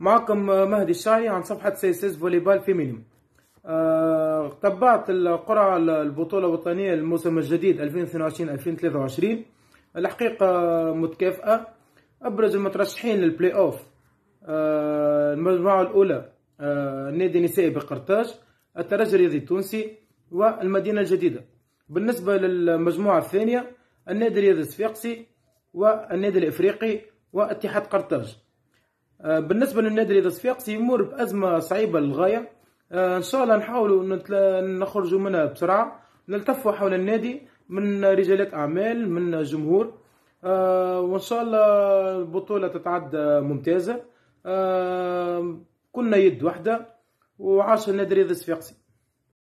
معكم مهدي الشعري عن صفحة سيسيس فوليبال فيمينيم أه تبعت القرعة البطولة الوطنية الموسم الجديد 2022-2023 الحقيقة متكافئة أبرز المترشحين للبلاي أوف آه، المجموعة الأولى أه النادي النسائي بقرطاج الترجي الرياضي التونسي والمدينة الجديدة بالنسبة للمجموعة الثانية النادي الرياضي الصفاقسي والنادي الإفريقي واتحاد قرطاج آه، بالنسبه للنادي اللي يمر بازمه صعيبه للغايه آه، ان شاء الله نحاولوا نخرجوا منها بسرعه نلتفوا حول النادي من رجالات اعمال من جمهور آه، وان شاء الله البطوله تتعدى ممتازه كنا يد واحده وعاش النادي الرياضي الصفاقسي